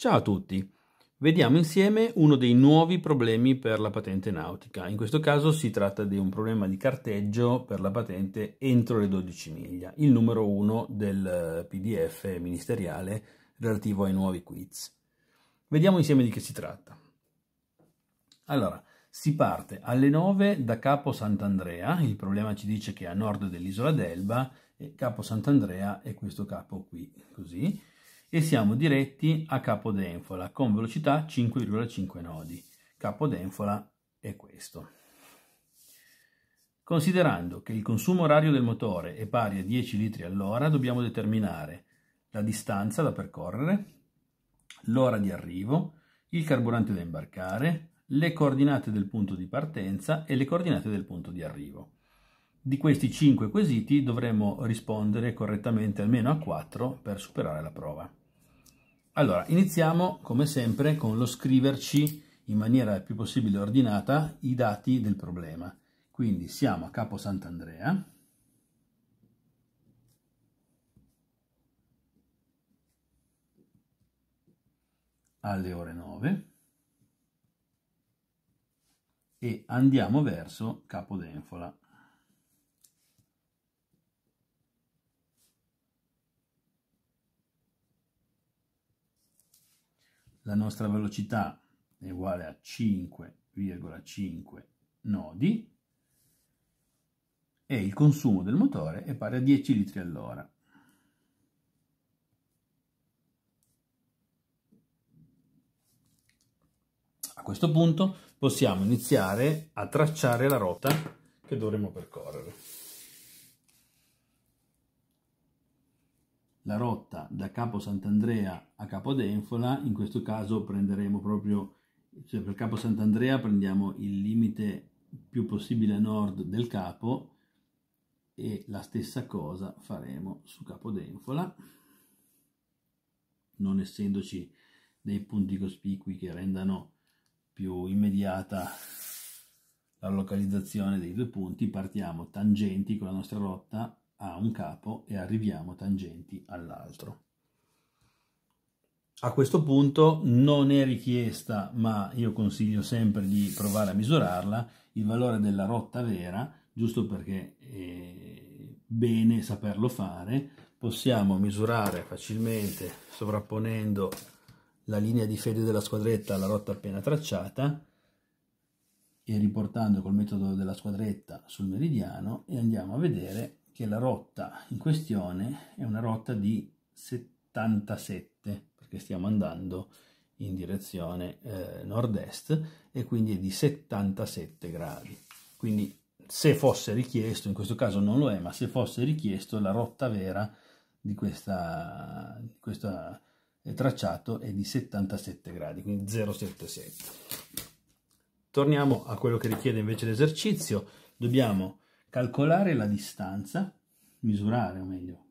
Ciao a tutti! Vediamo insieme uno dei nuovi problemi per la patente nautica. In questo caso si tratta di un problema di carteggio per la patente entro le 12 miglia, il numero 1 del eh, PDF ministeriale relativo ai nuovi quiz. Vediamo insieme di che si tratta. Allora, si parte alle 9 da Capo Sant'Andrea, il problema ci dice che è a nord dell'isola d'Elba, Capo Sant'Andrea è questo capo qui, così, e siamo diretti a Capodenfola con velocità 5,5 nodi. Capodenfola è questo. Considerando che il consumo orario del motore è pari a 10 litri all'ora, dobbiamo determinare la distanza da percorrere, l'ora di arrivo, il carburante da imbarcare, le coordinate del punto di partenza e le coordinate del punto di arrivo. Di questi 5 quesiti dovremo rispondere correttamente almeno a 4 per superare la prova. Allora, iniziamo come sempre con lo scriverci in maniera il più possibile ordinata i dati del problema. Quindi siamo a Capo Sant'Andrea, alle ore 9 e andiamo verso Capodenfola. La nostra velocità è uguale a 5,5 nodi e il consumo del motore è pari a 10 litri all'ora. A questo punto possiamo iniziare a tracciare la rotta che dovremo percorrere. la rotta da Capo Sant'Andrea a Capodenfola, in questo caso prenderemo proprio, cioè per Capo Sant'Andrea prendiamo il limite più possibile a nord del capo e la stessa cosa faremo su Capodenfola, non essendoci dei punti cospicui che rendano più immediata la localizzazione dei due punti, partiamo tangenti con la nostra rotta ha un capo e arriviamo tangenti all'altro. A questo punto non è richiesta, ma io consiglio sempre di provare a misurarla, il valore della rotta vera, giusto perché è eh, bene saperlo fare. Possiamo misurare facilmente sovrapponendo la linea di fede della squadretta alla rotta appena tracciata e riportando col metodo della squadretta sul meridiano e andiamo a vedere che la rotta in questione è una rotta di 77, perché stiamo andando in direzione eh, nord-est e quindi è di 77 gradi. Quindi se fosse richiesto, in questo caso non lo è, ma se fosse richiesto la rotta vera di questa, di questa eh, tracciato è di 77 gradi, quindi 077. Torniamo a quello che richiede invece l'esercizio. Dobbiamo Calcolare la distanza, misurare o meglio,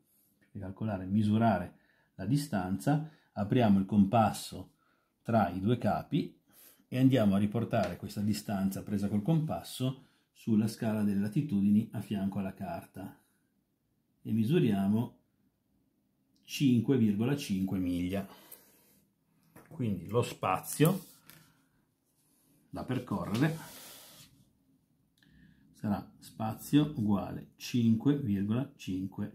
calcolare, misurare la distanza, apriamo il compasso tra i due capi e andiamo a riportare questa distanza presa col compasso sulla scala delle latitudini a fianco alla carta e misuriamo 5,5 miglia. Quindi lo spazio da percorrere sarà spazio uguale 5,5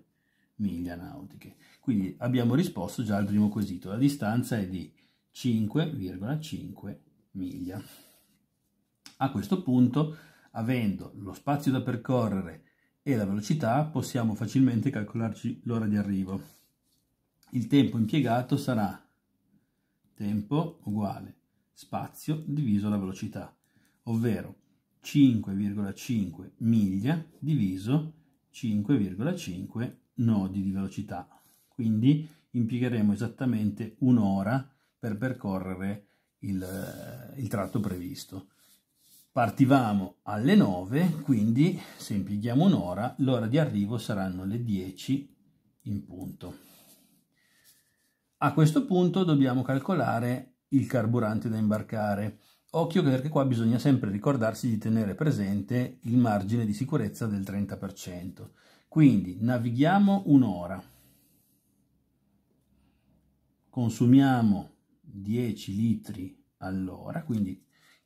miglia nautiche. Quindi abbiamo risposto già al primo quesito, la distanza è di 5,5 miglia. A questo punto, avendo lo spazio da percorrere e la velocità, possiamo facilmente calcolarci l'ora di arrivo. Il tempo impiegato sarà tempo uguale spazio diviso la velocità, ovvero 5,5 miglia diviso 5,5 nodi di velocità. Quindi impiegheremo esattamente un'ora per percorrere il, eh, il tratto previsto. Partivamo alle 9, quindi se impieghiamo un'ora, l'ora di arrivo saranno le 10 in punto. A questo punto dobbiamo calcolare il carburante da imbarcare. Occhio perché qua bisogna sempre ricordarsi di tenere presente il margine di sicurezza del 30%. Quindi navighiamo un'ora, consumiamo 10 litri all'ora, quindi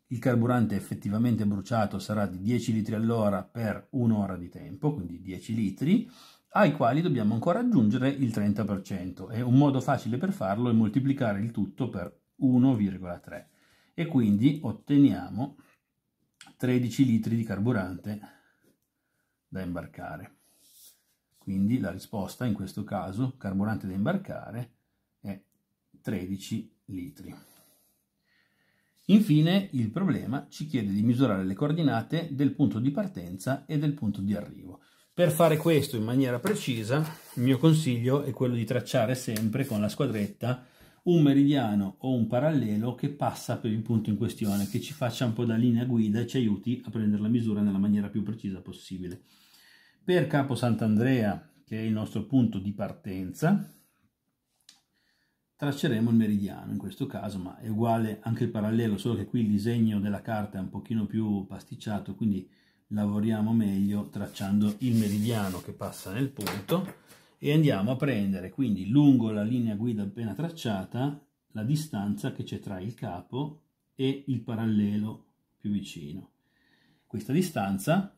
il carburante effettivamente bruciato sarà di 10 litri all'ora per un'ora di tempo, quindi 10 litri, ai quali dobbiamo ancora aggiungere il 30%. E un modo facile per farlo è moltiplicare il tutto per 1,3 e quindi otteniamo 13 litri di carburante da imbarcare. Quindi la risposta in questo caso, carburante da imbarcare, è 13 litri. Infine il problema ci chiede di misurare le coordinate del punto di partenza e del punto di arrivo. Per fare questo in maniera precisa, il mio consiglio è quello di tracciare sempre con la squadretta un meridiano o un parallelo che passa per il punto in questione, che ci faccia un po' da linea guida e ci aiuti a prendere la misura nella maniera più precisa possibile. Per Capo Sant'Andrea, che è il nostro punto di partenza, tracceremo il meridiano in questo caso, ma è uguale anche il parallelo, solo che qui il disegno della carta è un pochino più pasticciato, quindi lavoriamo meglio tracciando il meridiano che passa nel punto e andiamo a prendere quindi lungo la linea guida appena tracciata la distanza che c'è tra il capo e il parallelo più vicino. Questa distanza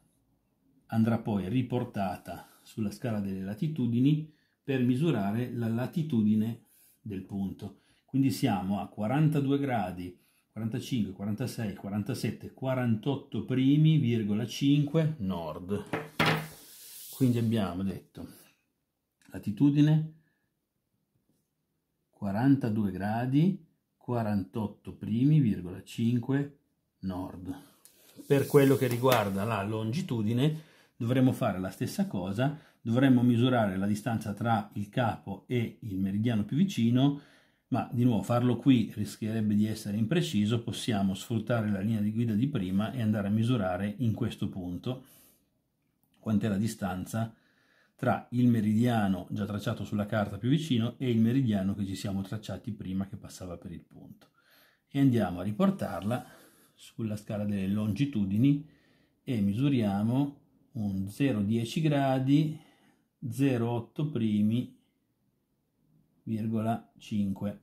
andrà poi riportata sulla scala delle latitudini per misurare la latitudine del punto. Quindi siamo a 42 gradi, 45, 46, 47, 48 primi, virgola 5 nord. Quindi abbiamo detto latitudine 42 gradi 48 primi,5 nord. Per quello che riguarda la longitudine dovremmo fare la stessa cosa, dovremmo misurare la distanza tra il capo e il meridiano più vicino, ma di nuovo farlo qui rischierebbe di essere impreciso, possiamo sfruttare la linea di guida di prima e andare a misurare in questo punto quant'è la distanza tra il meridiano già tracciato sulla carta più vicino e il meridiano che ci siamo tracciati prima che passava per il punto. E andiamo a riportarla sulla scala delle longitudini e misuriamo un 0,10 gradi, 0,8 primi, 0,5.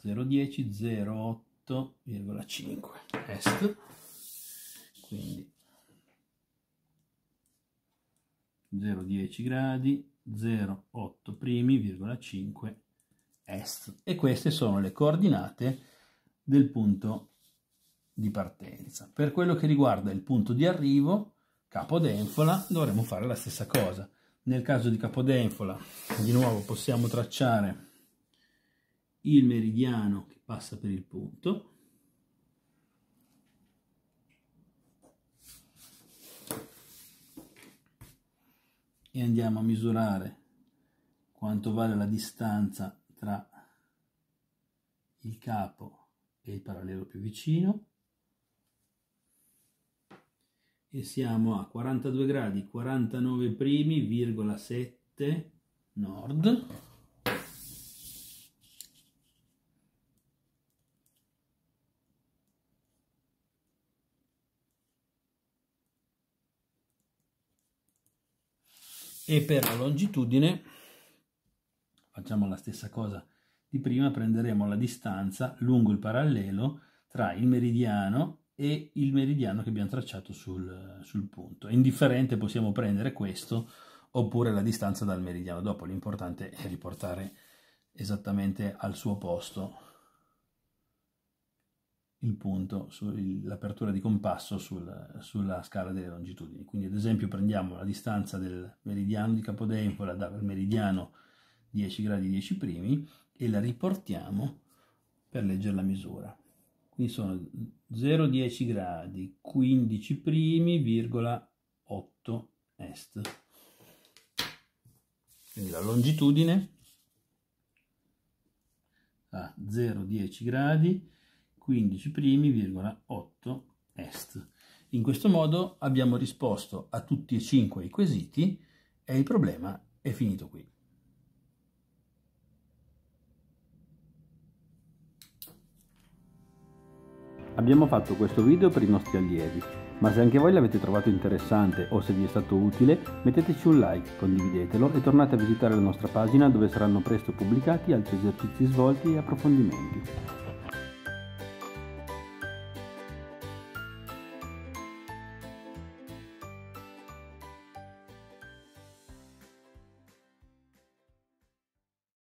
0,10, 0,8,5. Est. Quindi 0,10 gradi, 0,8 primi, virgola 5 est. E queste sono le coordinate del punto di partenza. Per quello che riguarda il punto di arrivo, Capodenfola, dovremo fare la stessa cosa. Nel caso di Capodenfola, di nuovo possiamo tracciare il meridiano che passa per il punto, e andiamo a misurare quanto vale la distanza tra il capo e il parallelo più vicino e siamo a 42 gradi 49 primi, virgola 7 nord e per la longitudine facciamo la stessa cosa di prima, prenderemo la distanza lungo il parallelo tra il meridiano e il meridiano che abbiamo tracciato sul, sul punto. indifferente, possiamo prendere questo oppure la distanza dal meridiano dopo, l'importante è riportare esattamente al suo posto il punto, l'apertura di compasso sul, sulla scala delle longitudini. Quindi ad esempio prendiamo la distanza del meridiano di Capodempola dal meridiano 10 gradi 10 primi e la riportiamo per leggere la misura. Quindi sono 0,10 gradi 15 primi, virgola 8 est. Quindi la longitudine a ah, 0,10 gradi 15 primi, 8 est. In questo modo abbiamo risposto a tutti e cinque i quesiti e il problema è finito qui. Abbiamo fatto questo video per i nostri allievi, ma se anche voi l'avete trovato interessante o se vi è stato utile, metteteci un like, condividetelo e tornate a visitare la nostra pagina dove saranno presto pubblicati altri esercizi svolti e approfondimenti.